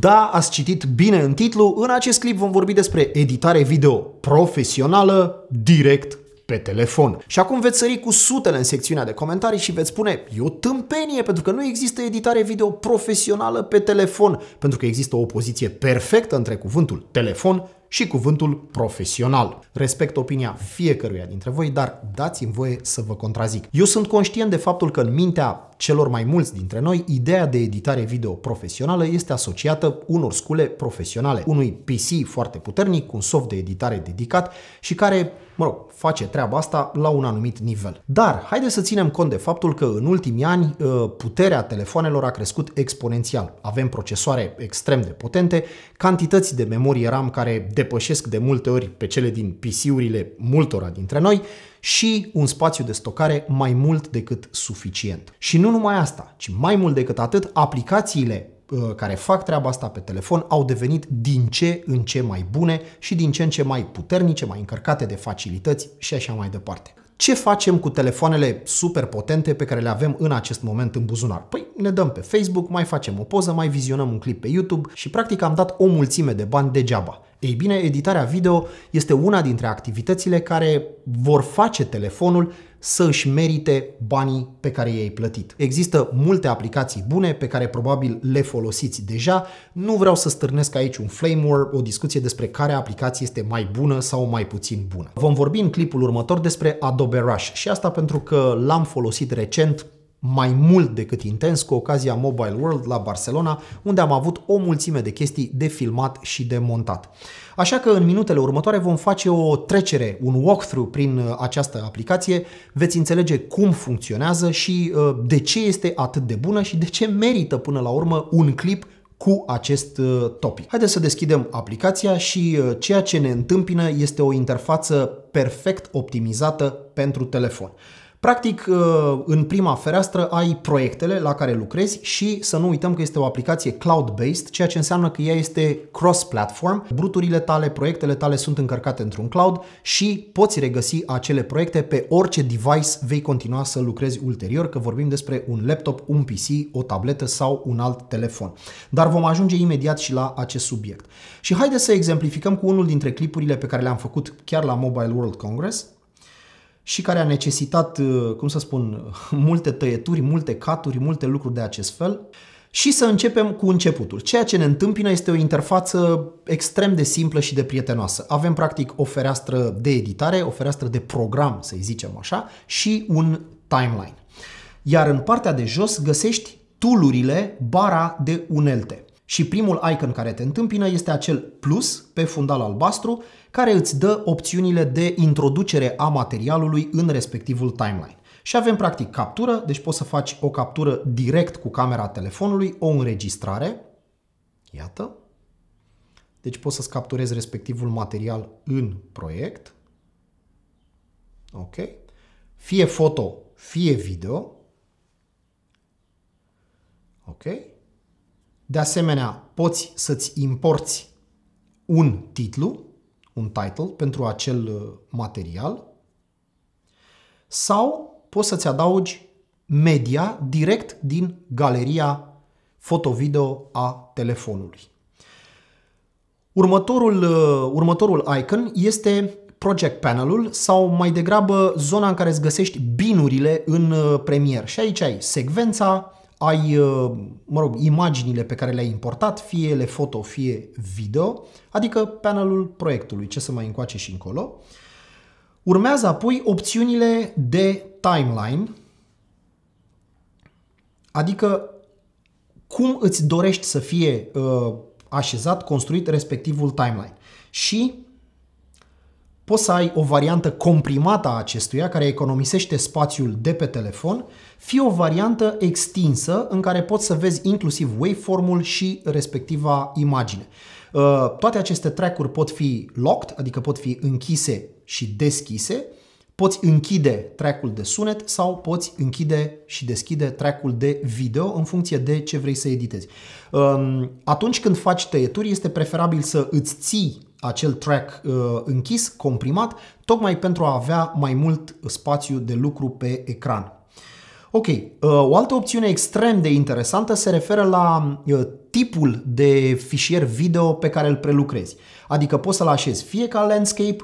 Da, ați citit bine în titlu, în acest clip vom vorbi despre editare video profesională direct pe telefon. Și acum veți sări cu sutele în secțiunea de comentarii și veți spune e o tâmpenie pentru că nu există editare video profesională pe telefon, pentru că există o opoziție perfectă între cuvântul telefon și cuvântul profesional. Respect opinia fiecăruia dintre voi, dar dați-mi voie să vă contrazic. Eu sunt conștient de faptul că în mintea celor mai mulți dintre noi, ideea de editare video profesională este asociată unor scule profesionale, unui PC foarte puternic, un soft de editare dedicat și care, mă rog, face treaba asta la un anumit nivel. Dar, haideți să ținem cont de faptul că în ultimii ani uh, puterea telefoanelor a crescut exponențial. Avem procesoare extrem de potente, cantități de memorie RAM care de depășesc de multe ori pe cele din PC-urile multora dintre noi și un spațiu de stocare mai mult decât suficient. Și nu numai asta, ci mai mult decât atât, aplicațiile uh, care fac treaba asta pe telefon au devenit din ce în ce mai bune și din ce în ce mai puternice, mai încărcate de facilități și așa mai departe. Ce facem cu telefoanele super potente pe care le avem în acest moment în buzunar? Păi ne dăm pe Facebook, mai facem o poză, mai vizionăm un clip pe YouTube și practic am dat o mulțime de bani degeaba. Ei bine, editarea video este una dintre activitățile care vor face telefonul să își merite banii pe care i-ai plătit. Există multe aplicații bune pe care probabil le folosiți deja. Nu vreau să stârnesc aici un flame war, o discuție despre care aplicație este mai bună sau mai puțin bună. Vom vorbi în clipul următor despre Adobe Rush și asta pentru că l-am folosit recent mai mult decât intens cu ocazia Mobile World la Barcelona, unde am avut o mulțime de chestii de filmat și de montat. Așa că în minutele următoare vom face o trecere, un walkthrough prin uh, această aplicație, veți înțelege cum funcționează și uh, de ce este atât de bună și de ce merită până la urmă un clip cu acest uh, topic. Haideți să deschidem aplicația și ceea ce ne întâmpină este o interfață perfect optimizată pentru telefon. Practic, uh, în prima fereastră ai proiectele la care lucrezi și să nu uităm că este o aplicație cloud-based, ceea ce înseamnă că ea este cross-platform. Bruturile tale, proiectele tale sunt încărcate într-un cloud și poți regăsi acele proiecte pe orice device vei continua să lucrezi ulterior, că vorbim despre un laptop, un PC, o tabletă sau un alt telefon. Dar vom ajunge imediat și la acest subiect. Și haideți să exemplificăm cu unul dintre clipurile pe care le-am făcut chiar la Mobile World Congress, și care a necesitat, uh, cum să spun, multe tăieturi, multe caturi, multe lucruri de acest fel și să începem cu începutul. Ceea ce ne întâmpină este o interfață extrem de simplă și de prietenoasă. Avem practic o fereastră de editare, o fereastră de program, să zicem așa, și un timeline. Iar în partea de jos găsești toolurile, bara de unelte. Și primul icon care te întâmpină este acel plus pe fundal albastru care îți dă opțiunile de introducere a materialului în respectivul timeline. Și avem practic captură, deci poți să faci o captură direct cu camera telefonului, o înregistrare, iată, deci poți să-ți capturezi respectivul material în proiect, ok, fie foto, fie video, ok, de asemenea poți să-ți importi un titlu, un title pentru acel uh, material sau poți să-ți adaugi media direct din galeria foto-video a telefonului. Următorul, uh, următorul icon este Project Panelul sau mai degrabă zona în care îți găsești binurile în uh, Premiere. Și aici ai secvența, ai, uh, mă rog, imaginile pe care le-ai importat, fie ele foto, fie video, adică panelul proiectului, ce să mai încoace și încolo. Urmează apoi opțiunile de timeline, adică cum îți dorești să fie uh, așezat, construit respectivul timeline. Și poți să ai o variantă comprimată a acestuia care economisește spațiul de pe telefon, fie o variantă extinsă în care poți să vezi inclusiv waveform-ul și respectiva imagine. Uh, toate aceste track-uri pot fi locked, adică pot fi închise și deschise, poți închide track-ul de sunet sau poți închide și deschide track-ul de video în funcție de ce vrei să editezi. Um, atunci când faci tăieturi este preferabil să îți ții acel track uh, închis, comprimat, tocmai pentru a avea mai mult spațiu de lucru pe ecran. Ok, uh, o altă opțiune extrem de interesantă se referă la uh, tipul de fișier video pe care îl prelucrezi. Adică poți să-l așezi fie ca landscape,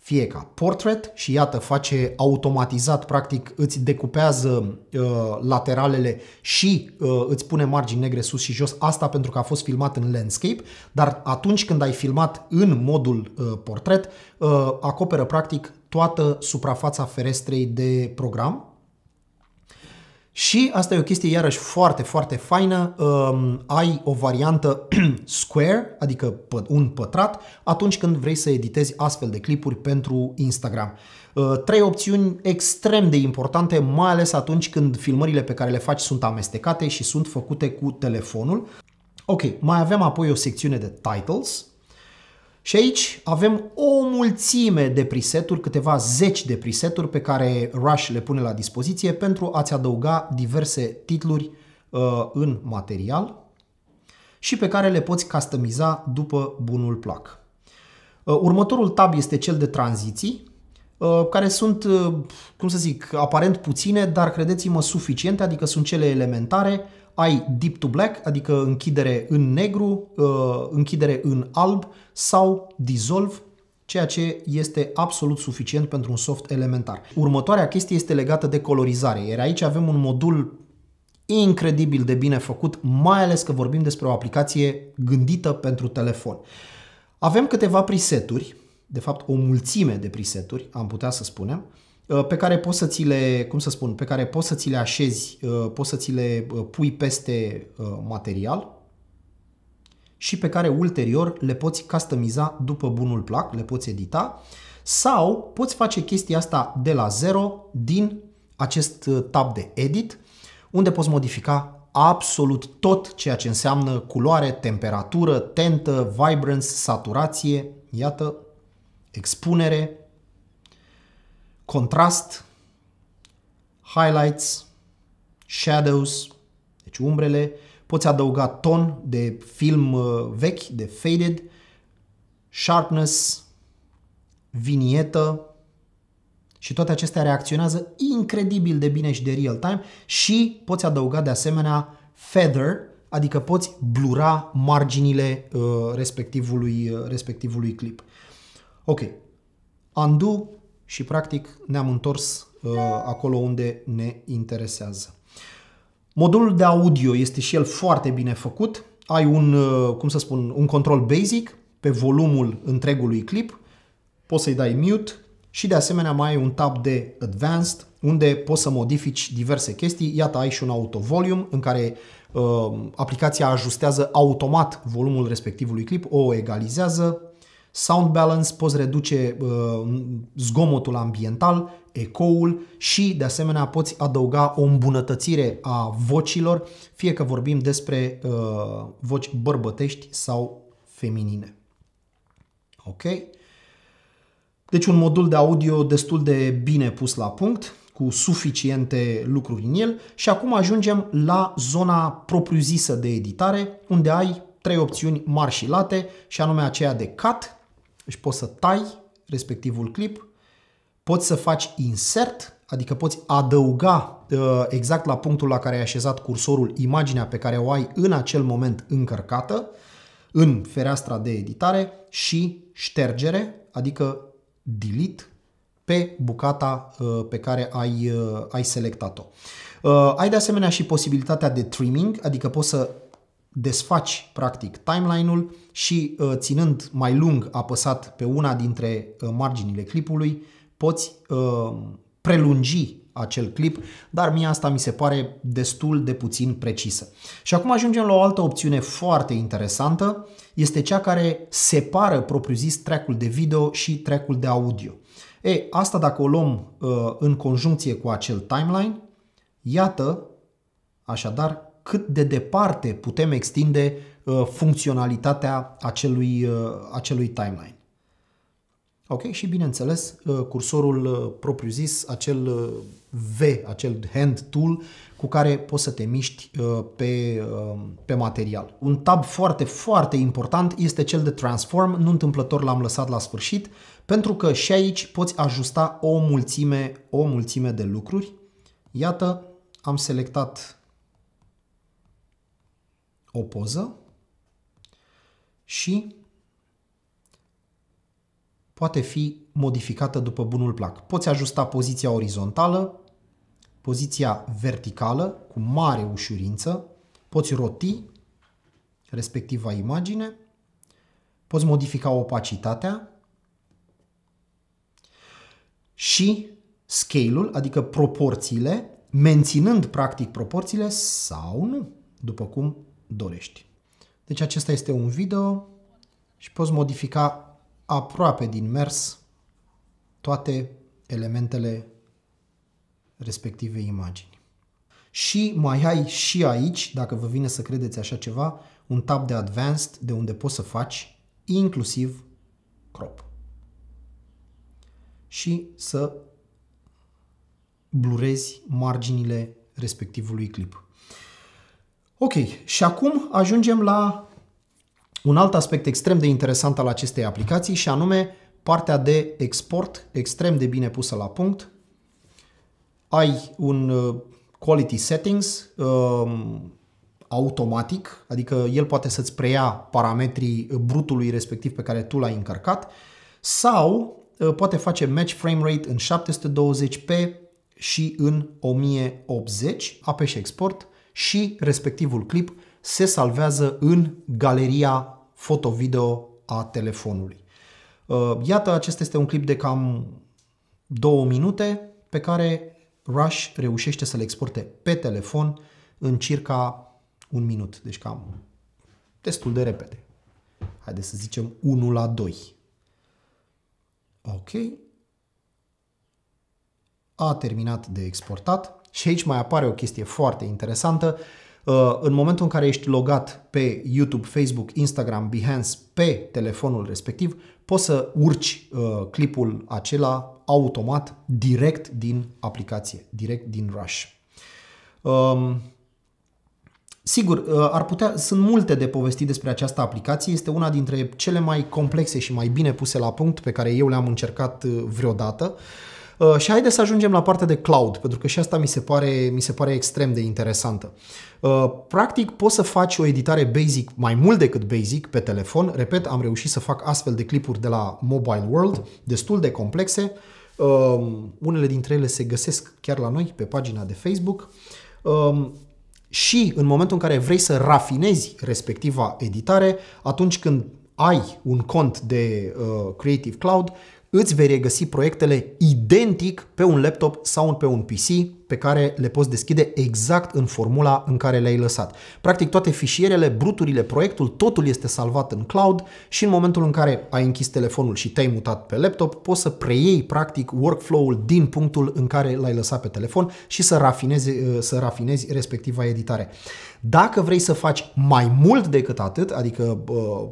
fie ca portrait și iată face automatizat, practic îți decupează uh, lateralele și uh, îți pune margini negre sus și jos, asta pentru că a fost filmat în landscape, dar atunci când ai filmat în modul uh, portrait, uh, acoperă practic toată suprafața ferestrei de program, și asta e o chestie iarăși foarte, foarte faină. Um, ai o variantă square, adică un pătrat, atunci când vrei să editezi astfel de clipuri pentru Instagram. Uh, trei opțiuni extrem de importante, mai ales atunci când filmările pe care le faci sunt amestecate și sunt făcute cu telefonul. Ok, mai avem apoi o secțiune de titles, și aici avem o mulțime de preseturi, câteva zeci de preseturi pe care Rush le pune la dispoziție pentru a-ți adăuga diverse titluri uh, în material și pe care le poți customiza după bunul plac. Uh, următorul tab este cel de tranziții, uh, care sunt, uh, cum să zic, aparent puține, dar credeți-mă suficiente, adică sunt cele elementare uh, ai deep to black, adică închidere în negru, uh, închidere în alb sau dissolve, ceea ce este absolut suficient pentru un soft elementar. Următoarea chestie este legată de colorizare, iar aici avem un modul incredibil de bine făcut, mai ales că vorbim despre o aplicație gândită pentru telefon. Avem câteva preseturi, de fapt o mulțime de preseturi, am putea să spunem, Uh, pe care poți să ți le, cum să spun, pe care poți să ți le așezi, uh, poți să ți le uh, pui peste material și pe care ulterior le poți customiza după bunul plac, le poți edita sau poți face chestia asta de la zero din acest tab de edit unde poți modifica absolut tot ceea ce înseamnă culoare, temperatură, tentă, vibrance, saturație, iată, expunere, contrast, highlights, shadows, deci umbrele, poți adăuga ton de film uh, vechi, de faded, sharpness, vinietă și toate acestea reacționează incredibil de bine și de real time și poți adăuga de asemenea feather, adică poți blura marginile uh, respectivului, uh, respectivului clip. Ok, undo și practic ne-am întors uh, acolo unde ne interesează. Modulul de audio este și el foarte bine făcut. Ai un, uh, cum să spun, un control basic pe volumul întregului clip. Poți să-i dai mute și de asemenea mai ai un tab de advanced unde poți să modifici diverse chestii. Iată, ai și un auto volume în care uh, aplicația ajustează automat volumul respectivului clip, o egalizează, Sound balance, poți reduce uh, zgomotul ambiental, ecoul și de asemenea poți adăuga o îmbunătățire a vocilor, fie că vorbim despre uh, voci bărbătești sau feminine. Ok? Deci un modul de audio destul de bine pus la punct, cu suficiente lucruri în el și acum ajungem la zona propriu-zisă de editare, unde ai trei opțiuni mari și late, și anume aceea de cut, deci poți să tai respectivul clip, poți să faci insert, adică poți adăuga uh, exact la punctul la care ai așezat cursorul imaginea pe care o ai în acel moment încărcată în fereastra de editare și ștergere, adică delete pe bucata uh, pe care ai, uh, ai selectat-o. Ai de asemenea și posibilitatea de trimming, adică poți să desfaci practic timeline-ul și uh, ținând mai lung apăsat pe una dintre uh, marginile clipului, poți uh, prelungi acel clip, dar mie asta mi se pare destul de puțin precisă. Și acum ajungem la o altă opțiune foarte interesantă, este cea care separă propriu-zis track de video și track de audio. E, asta dacă o luăm uh, în conjuncție cu acel timeline, iată așadar cât de departe putem extinde uh, funcționalitatea acelui, uh, acelui timeline. Ok? Și bineînțeles, uh, cursorul propriu-zis, acel V, acel hand tool cu care poți să te miști pe, pe material. Un tab foarte, foarte important este cel de Transform, nu întâmplător l-am lăsat la sfârșit, pentru că și aici poți ajusta o mulțime, o mulțime de lucruri. Iată, am selectat o poză și poate fi modificată după bunul plac. Poți ajusta poziția orizontală, poziția verticală cu mare ușurință, poți roti respectiva imagine, poți modifica opacitatea și scale-ul, adică proporțiile, menținând practic proporțiile sau nu, după cum dorești. Deci acesta este un video și poți modifica aproape din mers toate elementele respective imagini. Și mai ai și aici, dacă vă vine să credeți așa ceva, un tab de Advanced de unde poți să faci inclusiv crop. Și să blurezi marginile respectivului clip. Ok, și acum ajungem la un alt aspect extrem de interesant al acestei aplicații și anume partea de export extrem de bine pusă la punct. Ai un uh, quality settings um, automatic, adică el poate să-ți preia parametrii brutului respectiv pe care tu l-ai încărcat sau uh, poate face match frame rate în 720p și în 1080 apeși export și respectivul clip se salvează în galeria foto-video a telefonului. Uh, iată, acesta este un clip de cam două minute pe care Rush reușește să-l exporte pe telefon în circa un minut, deci cam destul de repede. Haideți să zicem 1 la 2. Ok. A terminat de exportat. Și aici mai apare o chestie foarte interesantă. Uh, în momentul în care ești logat pe YouTube, Facebook, Instagram, Behance pe telefonul respectiv, poți să urci uh, clipul acela automat direct din aplicație, direct din Rush. Um, sigur, uh, ar putea, sunt multe de povestit despre această aplicație, este una dintre cele mai complexe și mai bine puse la punct pe care eu le-am încercat vreodată. Uh, Uh, și haideți să ajungem la partea de cloud, pentru că și asta mi se pare, mi se pare extrem de interesantă. Uh, practic, poți să faci o editare basic, mai mult decât basic, pe telefon. Repet, am reușit să fac astfel de clipuri de la Mobile World, destul de complexe. Um, unele dintre ele se găsesc chiar la noi, pe pagina de Facebook. Um, și în momentul în care vrei să rafinezi respectiva editare, atunci când ai un cont de uh, Creative Cloud, îți vei regăsi proiectele identic pe un laptop sau pe un PC pe care le poți deschide exact în formula în care le-ai lăsat. Practic toate fișierele, bruturile, proiectul, totul este salvat în cloud și în momentul în care ai închis telefonul și te-ai mutat pe laptop, poți să preiei practic workflow-ul din punctul în care l-ai lăsat pe telefon și să rafinezi, să rafinezi respectiva editare. Dacă vrei să faci mai mult decât atât, adică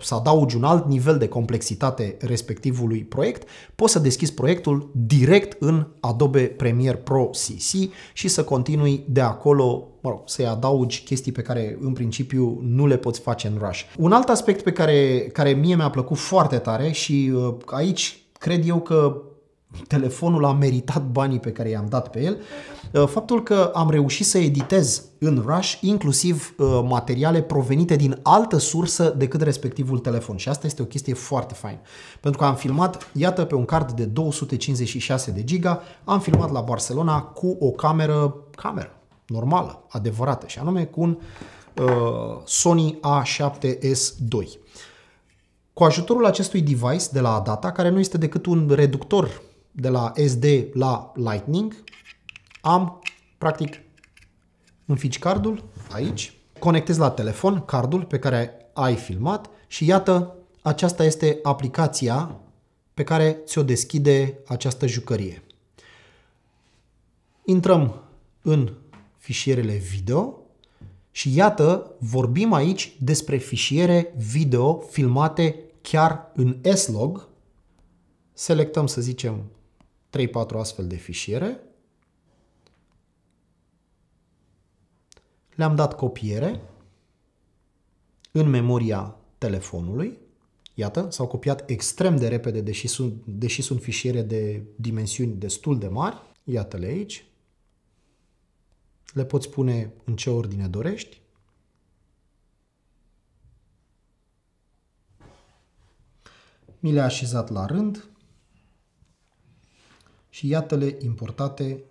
să adaugi un alt nivel de complexitate respectivului proiect, poți să deschizi proiectul direct în Adobe Premiere Pro CC și să continui de acolo mă rog, să-i adaugi chestii pe care în principiu nu le poți face în Rush. Un alt aspect pe care, care mie mi-a plăcut foarte tare și uh, aici cred eu că telefonul a meritat banii pe care i-am dat pe el, uh, faptul că am reușit să editez în Rush inclusiv uh, materiale provenite din altă sursă decât respectivul telefon și asta este o chestie foarte fain. Pentru că am filmat, iată, pe un card de 256 de giga, am filmat la Barcelona cu o cameră, cameră normală, adevărată și anume cu un uh, Sony A7S2. Cu ajutorul acestui device de la Adata, care nu este decât un reductor de la SD la Lightning, am practic înfici cardul aici, conectezi la telefon cardul pe care ai filmat și iată, aceasta este aplicația pe care ți-o deschide această jucărie. Intrăm în fișierele video și iată, vorbim aici despre fișiere video filmate chiar în S-Log. Selectăm, să zicem, 3-4 astfel de fișiere. Le-am dat copiere în memoria telefonului. Iată, s-au copiat extrem de repede, deși sunt, deși sunt fișiere de dimensiuni destul de mari. Iată-le aici. Le poți pune în ce ordine dorești. Mi le-a așezat la rând și iată-le importate.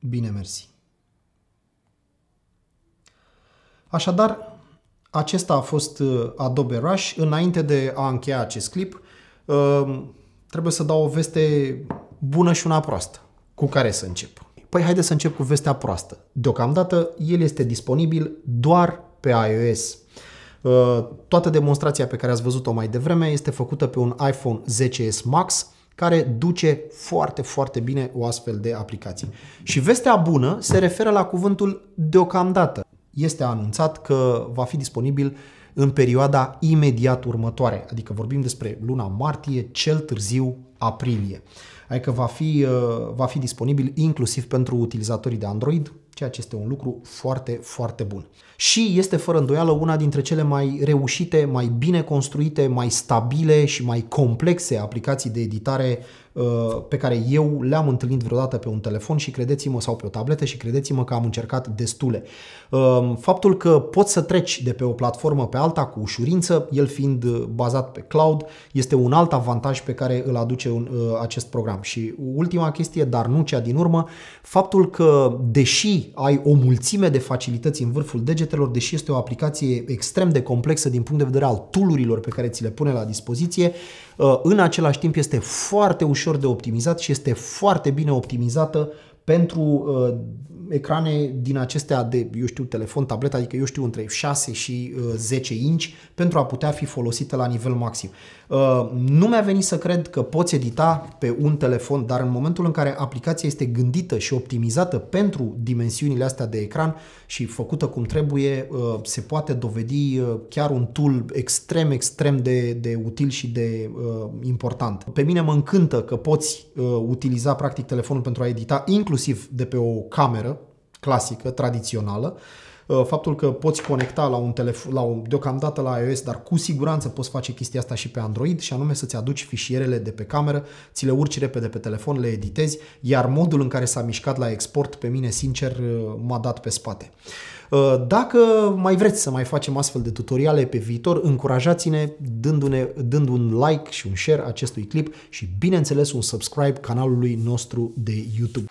Bine mersi. Așadar, acesta a fost uh, Adobe Rush. Înainte de a încheia acest clip, uh, trebuie să dau o veste bună și una proastă. Cu care să încep? Păi haideți să încep cu vestea proastă. Deocamdată el este disponibil doar pe iOS. Uh, toată demonstrația pe care ați văzut-o mai devreme este făcută pe un iPhone 10s Max care duce foarte, foarte bine o astfel de aplicație. Și vestea bună se referă la cuvântul deocamdată. Este anunțat că va fi disponibil în perioada imediat următoare, adică vorbim despre luna martie, cel târziu aprilie. Adică va fi, uh, va fi disponibil inclusiv pentru utilizatorii de Android, ceea ce este un lucru foarte, foarte bun și este fără îndoială una dintre cele mai reușite, mai bine construite, mai stabile și mai complexe aplicații de editare uh, pe care eu le-am întâlnit vreodată pe un telefon și credeți-mă sau pe o tabletă și credeți-mă că am încercat destule. Uh, faptul că poți să treci de pe o platformă pe alta cu ușurință, el fiind uh, bazat pe cloud, este un alt avantaj pe care îl aduce un, acest program. Și ultima chestie, dar nu cea din urmă, faptul că deși ai o mulțime de facilități în vârful degetului, proiectelor, deși este o aplicație extrem de complexă din punct de vedere al toolurilor pe care ți le pune la dispoziție, uh, în același timp este foarte ușor de optimizat și este foarte bine optimizată pentru uh, ecrane din acestea de, eu știu, telefon, tabletă, adică eu știu, între 6 și 10 uh, inch pentru a putea fi folosită la nivel maxim. Uh, nu mi-a venit să cred că poți edita pe un telefon, dar în momentul în care aplicația este gândită și optimizată pentru dimensiunile astea de ecran și făcută cum trebuie, uh, se poate dovedi chiar un tool extrem, extrem de, de util și de important. Pe mine mă încântă că poți utiliza practic telefonul pentru a edita inclusiv de pe o cameră, clasică, tradițională, uh, faptul că poți conecta la un telefon, la un, deocamdată la iOS, dar cu siguranță poți face chestia asta și pe Android și anume să-ți aduci fișierele de pe cameră, ți le urci repede pe telefon, le editezi, iar modul în care s-a mișcat la export pe mine, sincer, uh, m-a dat pe spate. Uh, dacă mai vreți să mai facem astfel de tutoriale pe viitor, încurajați-ne dându-ne, dând un like și un share acestui clip și, bineînțeles, un subscribe canalului nostru de YouTube.